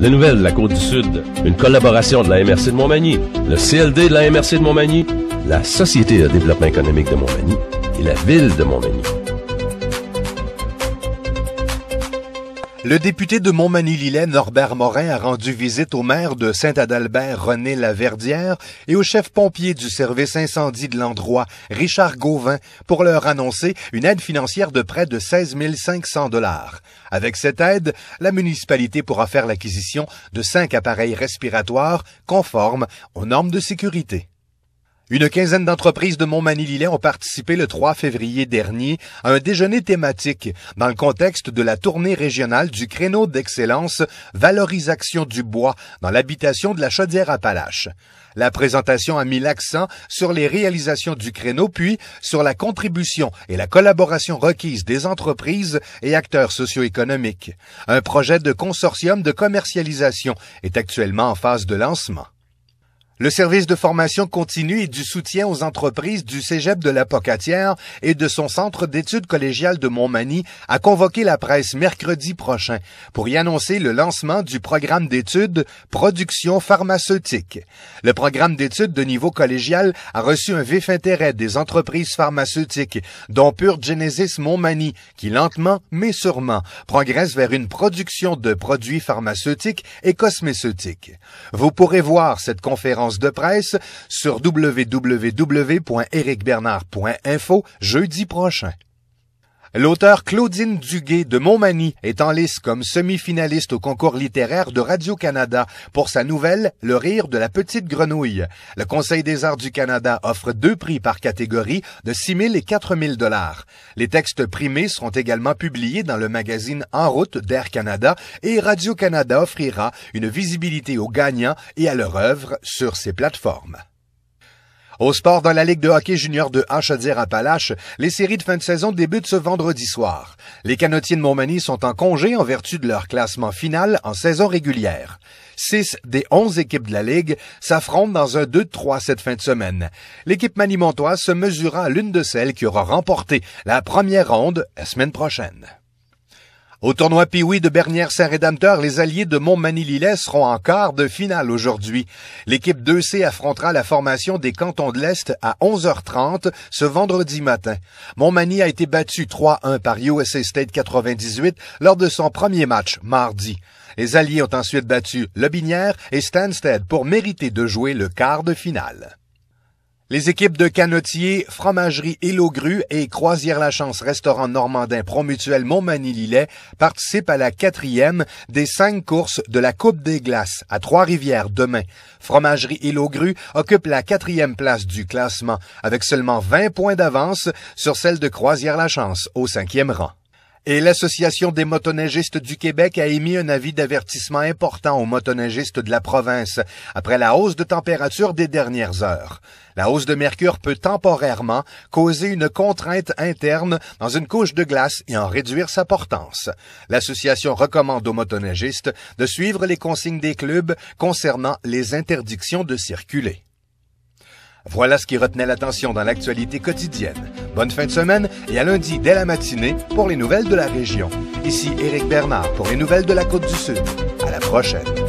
Les nouvelles de la Côte du Sud, une collaboration de la MRC de Montmagny, le CLD de la MRC de Montmagny, la Société de développement économique de Montmagny et la Ville de Montmagny. Le député de Montmagny-Lillet, Norbert Morin, a rendu visite au maire de Saint-Adalbert, René Laverdière, et au chef pompier du service incendie de l'endroit, Richard Gauvin, pour leur annoncer une aide financière de près de 16 500 dollars. Avec cette aide, la municipalité pourra faire l'acquisition de cinq appareils respiratoires conformes aux normes de sécurité. Une quinzaine d'entreprises de Montmagny-Lillet ont participé le 3 février dernier à un déjeuner thématique dans le contexte de la tournée régionale du créneau d'excellence Valorisation du bois dans l'habitation de la Chaudière-Appalaches. La présentation a mis l'accent sur les réalisations du créneau puis sur la contribution et la collaboration requises des entreprises et acteurs socio-économiques. Un projet de consortium de commercialisation est actuellement en phase de lancement. Le service de formation continue et du soutien aux entreprises du Cégep de la Pocatière et de son centre d'études collégiales de Montmagny a convoqué la presse mercredi prochain pour y annoncer le lancement du programme d'études Production pharmaceutique. Le programme d'études de niveau collégial a reçu un vif intérêt des entreprises pharmaceutiques, dont Pure Genesis Montmagny, qui lentement mais sûrement progresse vers une production de produits pharmaceutiques et cosméceutiques. Vous pourrez voir cette conférence de presse sur www.ericbernard.info jeudi prochain. L'auteur Claudine Duguay de Montmagny est en lice comme semi-finaliste au concours littéraire de Radio-Canada pour sa nouvelle Le rire de la petite grenouille. Le Conseil des arts du Canada offre deux prix par catégorie de 6 000 et 4 000 dollars. Les textes primés seront également publiés dans le magazine En route d'Air Canada et Radio-Canada offrira une visibilité aux gagnants et à leur œuvre sur ses plateformes. Au sport, dans la Ligue de hockey junior de hadir à les séries de fin de saison débutent ce vendredi soir. Les canotiers de Montmagny sont en congé en vertu de leur classement final en saison régulière. Six des onze équipes de la Ligue s'affrontent dans un 2-3 cette fin de semaine. L'équipe Manimontoise se mesurera à l'une de celles qui aura remporté la première ronde la semaine prochaine. Au tournoi Piwi de Bernière-Saint-Rédempteur, les alliés de Montmagny-Lillet seront en quart de finale aujourd'hui. L'équipe 2C affrontera la formation des cantons de l'Est à 11h30 ce vendredi matin. Montmagny a été battu 3-1 par USA State 98 lors de son premier match mardi. Les alliés ont ensuite battu lebinière et Stansted pour mériter de jouer le quart de finale. Les équipes de Canotiers, Fromagerie Logru et Croisière La Chance Restaurant Normandin Promutuel Montmagny-Lillet participent à la quatrième des cinq courses de la Coupe des Glaces à Trois-Rivières demain. Fromagerie Logru occupe la quatrième place du classement avec seulement 20 points d'avance sur celle de Croisière La Chance au cinquième rang. Et l'Association des motoneigistes du Québec a émis un avis d'avertissement important aux motoneigistes de la province après la hausse de température des dernières heures. La hausse de mercure peut temporairement causer une contrainte interne dans une couche de glace et en réduire sa portance. L'association recommande aux motoneigistes de suivre les consignes des clubs concernant les interdictions de circuler. Voilà ce qui retenait l'attention dans l'actualité quotidienne. Bonne fin de semaine et à lundi dès la matinée pour les nouvelles de la région. Ici Éric Bernard pour les nouvelles de la Côte du Sud. À la prochaine.